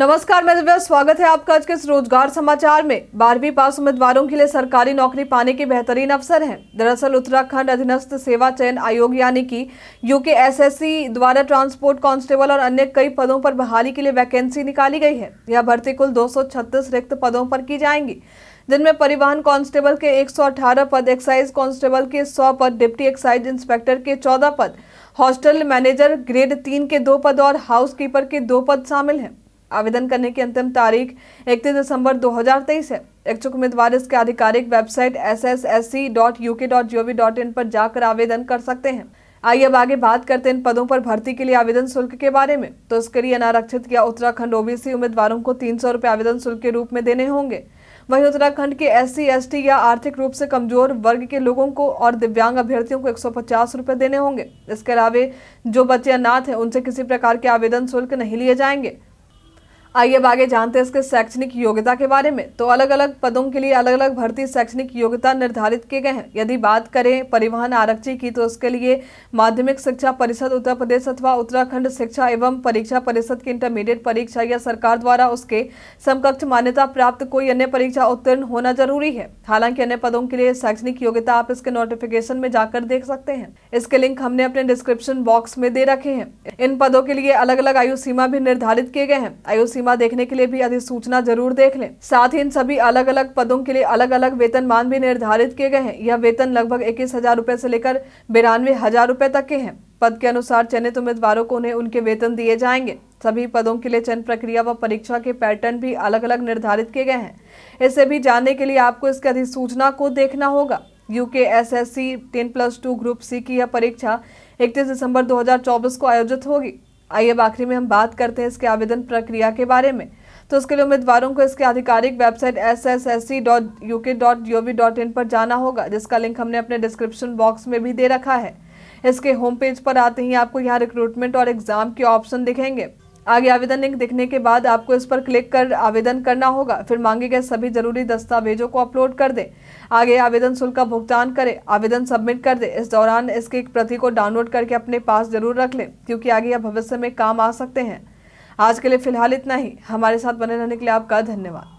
नमस्कार मैं दिव्या स्वागत है आपका आज के इस रोजगार समाचार में बारहवीं पास उम्मीदवारों के लिए सरकारी नौकरी पाने के बेहतरीन अवसर हैं दरअसल उत्तराखंड अधीनस्थ सेवा चयन आयोग यानी कि यूके द्वारा ट्रांसपोर्ट कांस्टेबल और अन्य कई पदों पर बहाली के लिए वैकेंसी निकाली गई है यह भर्ती कुल दो रिक्त पदों पर की जाएंगी जिनमें परिवहन कांस्टेबल के एक पद एक्साइज कांस्टेबल के सौ पद डिप्टी एक्साइज इंस्पेक्टर के चौदह पद हॉस्टल मैनेजर ग्रेड तीन के दो पद और हाउस कीपर के दो पद शामिल हैं आवेदन करने की अंतिम तारीख इकतीस दिसंबर 2023 है इच्छुक उम्मीदवार इसके आधिकारिक website S S S C dot U K dot G O V dot in पर जाकर आवेदन कर सकते हैं आइए अब आगे बात करते हैं इन पदों पर भर्ती के लिए आवेदन शुल्क के बारे में तो इसके लिए अनारक्षित या उत्तराखंड ओबीसी उम्मीदवारों को तीन सौ रुपये आवेदन शुल्क के रूप में देने होंगे वही उत्तराखंड के एस सी या आर्थिक रूप से कमजोर वर्ग के लोगों को और दिव्यांग अभ्यर्थियों को एक सौ देने होंगे इसके अलावा जो बच्चे अनाथ हैं उनसे किसी प्रकार के आवेदन शुल्क नहीं लिए जाएंगे आइए अब आगे जानते हैं इसके शैक्षणिक योग्यता के बारे में तो अलग अलग पदों के लिए अलग अलग भर्ती शैक्षणिक योग्यता निर्धारित किए गए हैं यदि बात करें परिवहन आरक्षी की तो उसके लिए माध्यमिक शिक्षा परिषद उत्तर प्रदेश अथवा उत्तराखंड शिक्षा एवं परीक्षा परिषद की इंटरमीडिएट परीक्षा या सरकार द्वारा उसके समकक्ष मान्यता प्राप्त कोई अन्य परीक्षा उत्तीर्ण होना जरूरी है हालांकि अन्य पदों के लिए शैक्षणिक योग्यता आप इसके नोटिफिकेशन में जाकर देख सकते हैं इसके लिंक हमने अपने डिस्क्रिप्शन बॉक्स में दे रखे हैं इन पदों के लिए अलग अलग आयु सीमा भी निर्धारित किए गए हैं आयु सीमा परिक्रमा देखने के लिए भी अधिसूचना जरूर देख लें साथ ही इन सभी अलग अलग पदों के लिए अलग अलग वेतन मान भी निर्धारित किए गए हैं यह वेतन लगभग इक्कीस हजार रूपए ऐसी लेकर बिरानवे हजार रूपए तक के हैं पद के अनुसार चयनित उम्मीदवारों को उन्हें उनके वेतन दिए जाएंगे सभी पदों के लिए चयन प्रक्रिया व परीक्षा के पैटर्न भी अलग अलग निर्धारित किए गए हैं इसे भी जानने के लिए आपको इसकी अधिसूचना को देखना होगा UK S S C ten plus two group C की यह परीक्षा 31 दिसंबर 2024 को आयोजित होगी आइए अब आखिरी में हम बात करते हैं इसके आवेदन प्रक्रिया के बारे में तो उसके लिए उम्मीदवारों को इसके आधिकारिक website S S S C dot U K O V dot in पर जाना होगा जिसका लिंक हमने अपने डिस्क्रिप्शन बॉक्स में भी दे रखा है इसके होम पेज पर आते ही आपको यहाँ रिक्रूटमेंट और एग्ज़ाम के ऑप्शन दिखेंगे आगे आवेदन लिंक दिखने के बाद आपको इस पर क्लिक कर आवेदन करना होगा फिर मांगे गए सभी जरूरी दस्तावेजों को अपलोड कर दें आगे आवेदन शुल्क का भुगतान करें आवेदन सबमिट कर दें इस दौरान इसके एक प्रति को डाउनलोड करके अपने पास जरूर रख लें क्योंकि आगे यह भविष्य में काम आ सकते हैं आज के लिए फिलहाल इतना ही हमारे साथ बने रहने के लिए आपका धन्यवाद